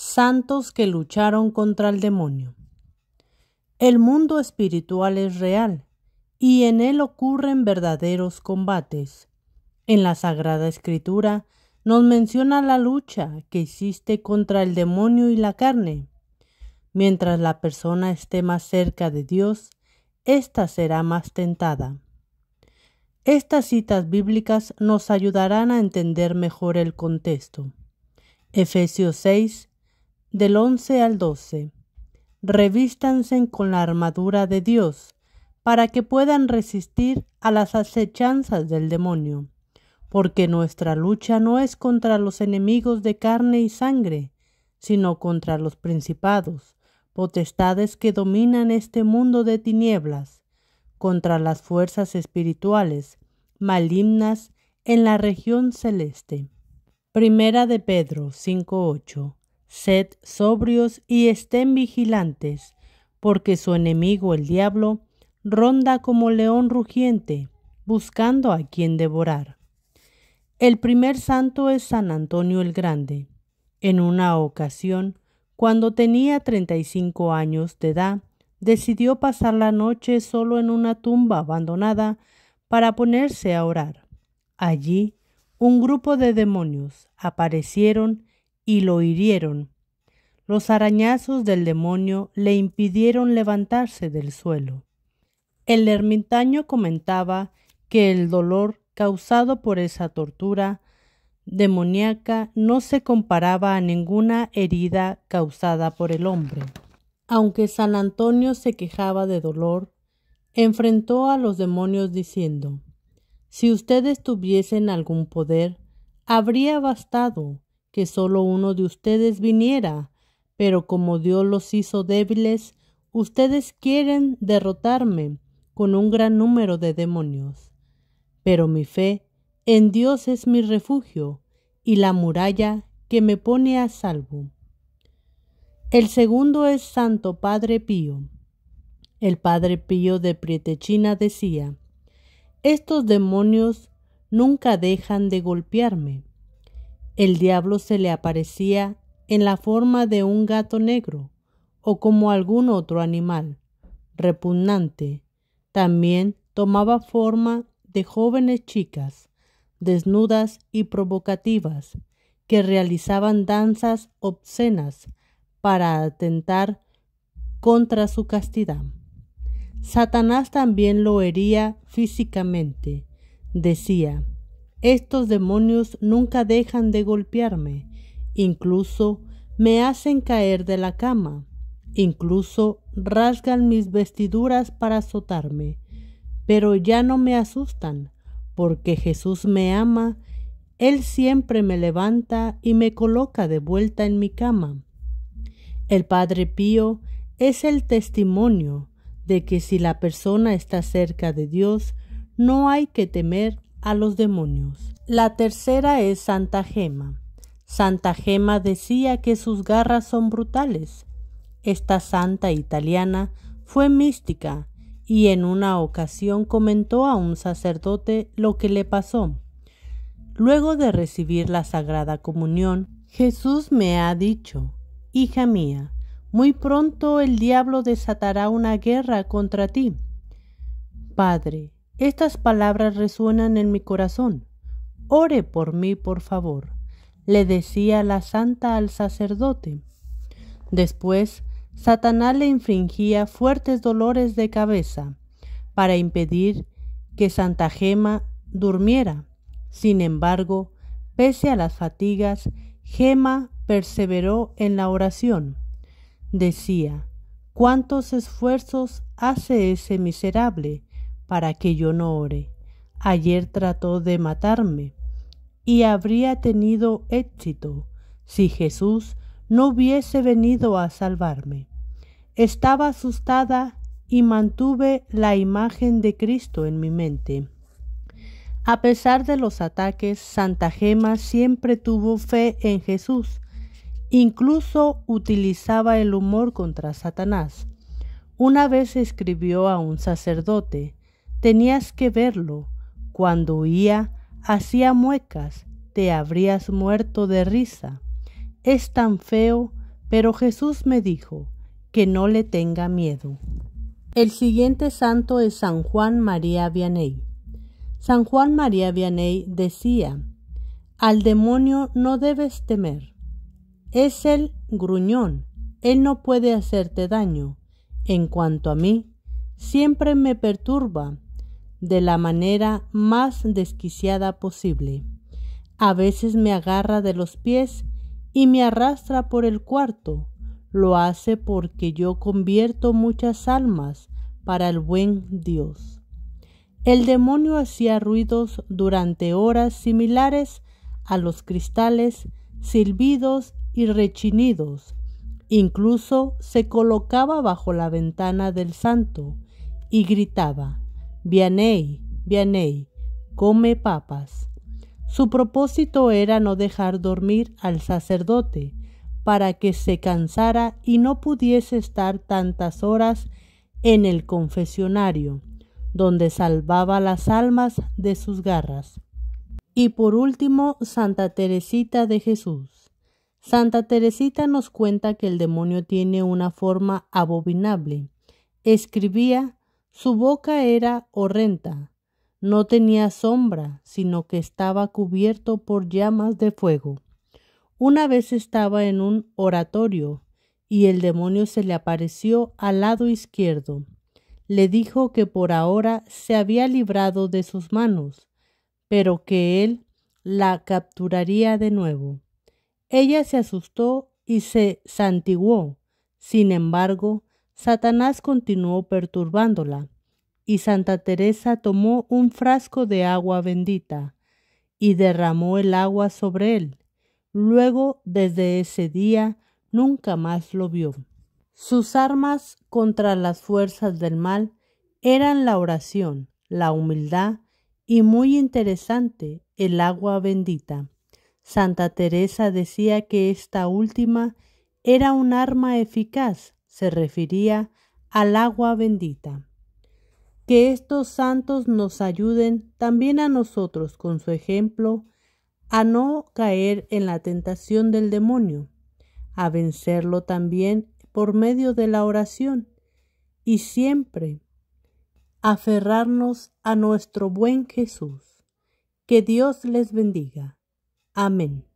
santos que lucharon contra el demonio. El mundo espiritual es real y en él ocurren verdaderos combates. En la Sagrada Escritura nos menciona la lucha que hiciste contra el demonio y la carne. Mientras la persona esté más cerca de Dios, ésta será más tentada. Estas citas bíblicas nos ayudarán a entender mejor el contexto. Efesios 6, del 11 al 12. Revístanse con la armadura de Dios para que puedan resistir a las acechanzas del demonio, porque nuestra lucha no es contra los enemigos de carne y sangre, sino contra los principados, potestades que dominan este mundo de tinieblas, contra las fuerzas espirituales malignas en la región celeste. Primera de Pedro 5:8 Sed sobrios y estén vigilantes, porque su enemigo el diablo ronda como león rugiente, buscando a quien devorar. El primer santo es San Antonio el Grande. En una ocasión, cuando tenía treinta y cinco años de edad, decidió pasar la noche solo en una tumba abandonada para ponerse a orar. Allí, un grupo de demonios aparecieron y lo hirieron. Los arañazos del demonio le impidieron levantarse del suelo. El ermitaño comentaba que el dolor causado por esa tortura demoníaca no se comparaba a ninguna herida causada por el hombre. Aunque San Antonio se quejaba de dolor, enfrentó a los demonios diciendo Si ustedes tuviesen algún poder, habría bastado que solo uno de ustedes viniera, pero como Dios los hizo débiles, ustedes quieren derrotarme con un gran número de demonios. Pero mi fe en Dios es mi refugio y la muralla que me pone a salvo. El segundo es Santo Padre Pío. El Padre Pío de Prietechina decía, Estos demonios nunca dejan de golpearme. El diablo se le aparecía en la forma de un gato negro o como algún otro animal repugnante. También tomaba forma de jóvenes chicas, desnudas y provocativas, que realizaban danzas obscenas para atentar contra su castidad. Satanás también lo hería físicamente. Decía, estos demonios nunca dejan de golpearme, incluso me hacen caer de la cama, incluso rasgan mis vestiduras para azotarme, pero ya no me asustan, porque Jesús me ama, Él siempre me levanta y me coloca de vuelta en mi cama. El Padre Pío es el testimonio de que si la persona está cerca de Dios, no hay que temer a los demonios. La tercera es Santa Gema. Santa Gema decía que sus garras son brutales. Esta santa italiana fue mística y en una ocasión comentó a un sacerdote lo que le pasó. Luego de recibir la Sagrada Comunión, Jesús me ha dicho, Hija mía, muy pronto el diablo desatará una guerra contra ti. Padre, estas palabras resuenan en mi corazón. Ore por mí, por favor, le decía la santa al sacerdote. Después, Satanás le infringía fuertes dolores de cabeza para impedir que Santa Gema durmiera. Sin embargo, pese a las fatigas, Gema perseveró en la oración. Decía, ¿cuántos esfuerzos hace ese miserable? para que yo no ore. Ayer trató de matarme y habría tenido éxito si Jesús no hubiese venido a salvarme. Estaba asustada y mantuve la imagen de Cristo en mi mente. A pesar de los ataques, Santa Gema siempre tuvo fe en Jesús. Incluso utilizaba el humor contra Satanás. Una vez escribió a un sacerdote, Tenías que verlo. Cuando huía, hacía muecas, te habrías muerto de risa. Es tan feo, pero Jesús me dijo que no le tenga miedo. El siguiente santo es San Juan María Vianey. San Juan María Vianey decía, Al demonio no debes temer. Es el gruñón, él no puede hacerte daño. En cuanto a mí, siempre me perturba de la manera más desquiciada posible. A veces me agarra de los pies y me arrastra por el cuarto. Lo hace porque yo convierto muchas almas para el buen Dios. El demonio hacía ruidos durante horas similares a los cristales, silbidos y rechinidos. Incluso se colocaba bajo la ventana del santo y gritaba Vianey, Vianey, come papas. Su propósito era no dejar dormir al sacerdote, para que se cansara y no pudiese estar tantas horas en el confesionario, donde salvaba las almas de sus garras. Y por último, Santa Teresita de Jesús. Santa Teresita nos cuenta que el demonio tiene una forma abominable. Escribía su boca era horrenda, no tenía sombra, sino que estaba cubierto por llamas de fuego. Una vez estaba en un oratorio y el demonio se le apareció al lado izquierdo. Le dijo que por ahora se había librado de sus manos, pero que él la capturaría de nuevo. Ella se asustó y se santiguó. Sin embargo, Satanás continuó perturbándola, y Santa Teresa tomó un frasco de agua bendita y derramó el agua sobre él. Luego, desde ese día, nunca más lo vio. Sus armas contra las fuerzas del mal eran la oración, la humildad y, muy interesante, el agua bendita. Santa Teresa decía que esta última era un arma eficaz se refería al agua bendita. Que estos santos nos ayuden también a nosotros con su ejemplo a no caer en la tentación del demonio, a vencerlo también por medio de la oración y siempre aferrarnos a nuestro buen Jesús. Que Dios les bendiga. Amén.